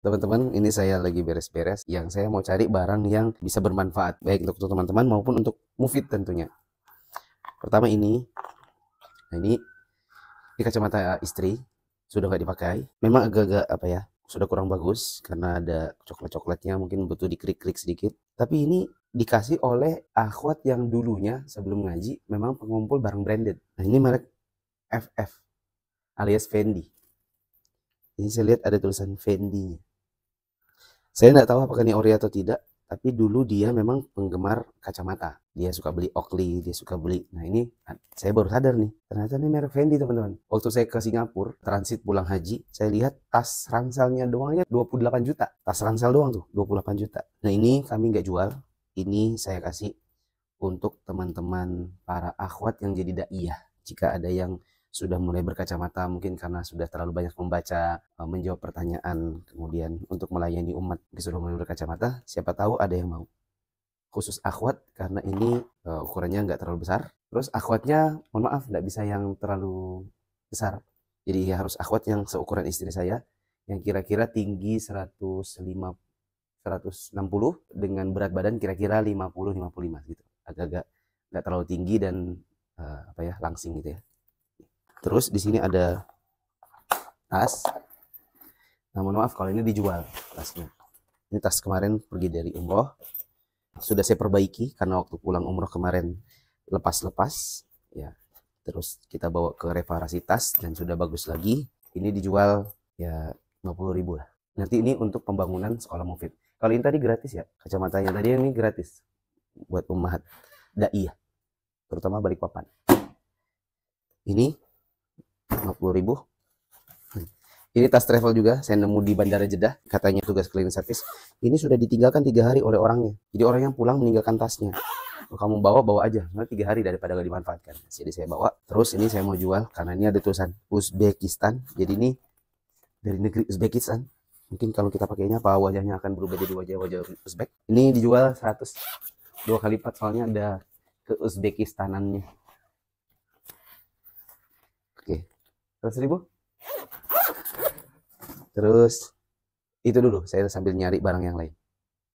Teman-teman, ini saya lagi beres-beres yang saya mau cari barang yang bisa bermanfaat baik untuk teman-teman maupun untuk Mufid tentunya. Pertama ini. Nah, ini di kacamata istri sudah nggak dipakai. Memang agak-agak apa ya? Sudah kurang bagus karena ada coklat-coklatnya mungkin butuh dikrik-krik sedikit. Tapi ini dikasih oleh akhwat yang dulunya sebelum ngaji memang pengumpul barang branded. Nah, ini merek FF alias Fendi. Ini saya lihat ada tulisan Fendi. -nya. Saya tidak tahu apakah ini ori atau tidak, tapi dulu dia memang penggemar kacamata. Dia suka beli Oakley, dia suka beli. Nah ini ah, saya baru sadar nih, ternyata ini merek Fendi teman-teman. Waktu saya ke Singapura, transit pulang haji, saya lihat tas ranselnya doang 28 juta. Tas ransel doang tuh, 28 juta. Nah ini kami nggak jual, ini saya kasih untuk teman-teman para akhwat yang jadi da'iyah. Jika ada yang sudah mulai berkacamata mungkin karena sudah terlalu banyak membaca eh, menjawab pertanyaan kemudian untuk melayani umat disuruh mulai berkacamata siapa tahu ada yang mau khusus akhwat karena ini uh, ukurannya nggak terlalu besar terus akhwatnya mohon maaf nggak bisa yang terlalu besar jadi ya harus akhwat yang seukuran istri saya yang kira-kira tinggi 105 160 dengan berat badan kira-kira 50 55 gitu agak-agak nggak terlalu tinggi dan uh, apa ya langsing gitu ya Terus di sini ada tas. Namun maaf kalau ini dijual tasnya. Ini tas kemarin pergi dari umroh. Sudah saya perbaiki karena waktu pulang umroh kemarin lepas-lepas. Ya, terus kita bawa ke reparasi tas dan sudah bagus lagi. Ini dijual ya 50 ribu lah. Nanti ini untuk pembangunan sekolah Mufid. Kalau ini tadi gratis ya kacamatanya. Tadi ini gratis buat umat ya, terutama balik papan. Ini ribu ini tas travel juga saya nemu di bandara Jeddah katanya tugas cleaning service ini sudah ditinggalkan tiga hari oleh orangnya jadi orang yang pulang meninggalkan tasnya kamu bawa bawa aja Nah, tiga hari daripada gak dimanfaatkan jadi saya bawa terus ini saya mau jual karena ini ada tulisan Uzbekistan jadi ini dari negeri Uzbekistan mungkin kalau kita pakainya apa wajahnya akan berubah jadi wajah wajah Uzbek ini dijual 100 dua kali lipat soalnya ada ke Uzbekistanannya seratus ribu terus itu dulu saya sambil nyari barang yang lain